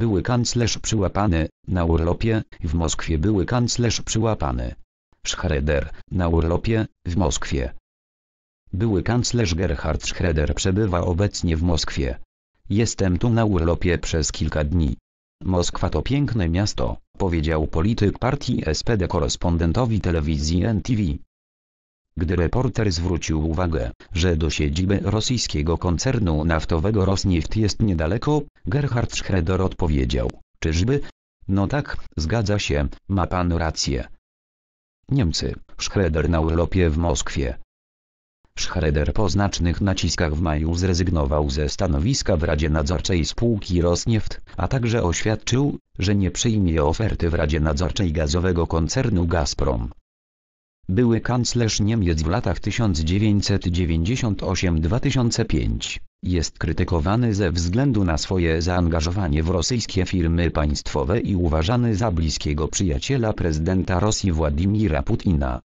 były kanclerz przyłapany, na urlopie, w Moskwie były kanclerz przyłapany. Schroeder, na urlopie, w Moskwie. Były kanclerz Gerhard Schroeder przebywa obecnie w Moskwie. Jestem tu na urlopie przez kilka dni. Moskwa to piękne miasto, powiedział polityk partii SPD korespondentowi telewizji NTV. Gdy reporter zwrócił uwagę, że do siedziby rosyjskiego koncernu naftowego Rosneft jest niedaleko, Gerhard Schroeder odpowiedział, czyżby? No tak, zgadza się, ma pan rację. Niemcy, Schroeder na urlopie w Moskwie. Schroeder po znacznych naciskach w maju zrezygnował ze stanowiska w Radzie Nadzorczej spółki Rosneft, a także oświadczył, że nie przyjmie oferty w Radzie Nadzorczej gazowego koncernu Gazprom były kanclerz Niemiec w latach 1998-2005, jest krytykowany ze względu na swoje zaangażowanie w rosyjskie firmy państwowe i uważany za bliskiego przyjaciela prezydenta Rosji Władimira Putina.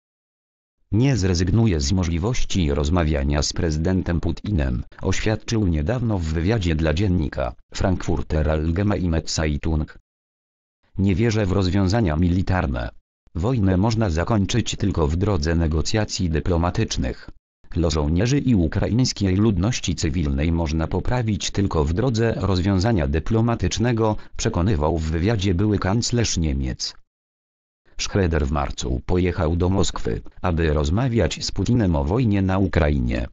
Nie zrezygnuje z możliwości rozmawiania z prezydentem Putinem, oświadczył niedawno w wywiadzie dla dziennika Frankfurter Allgemeine Zeitung. Nie wierzę w rozwiązania militarne Wojnę można zakończyć tylko w drodze negocjacji dyplomatycznych. Los żołnierzy i ukraińskiej ludności cywilnej można poprawić tylko w drodze rozwiązania dyplomatycznego, przekonywał w wywiadzie były kanclerz Niemiec. Schroeder w marcu pojechał do Moskwy, aby rozmawiać z Putinem o wojnie na Ukrainie.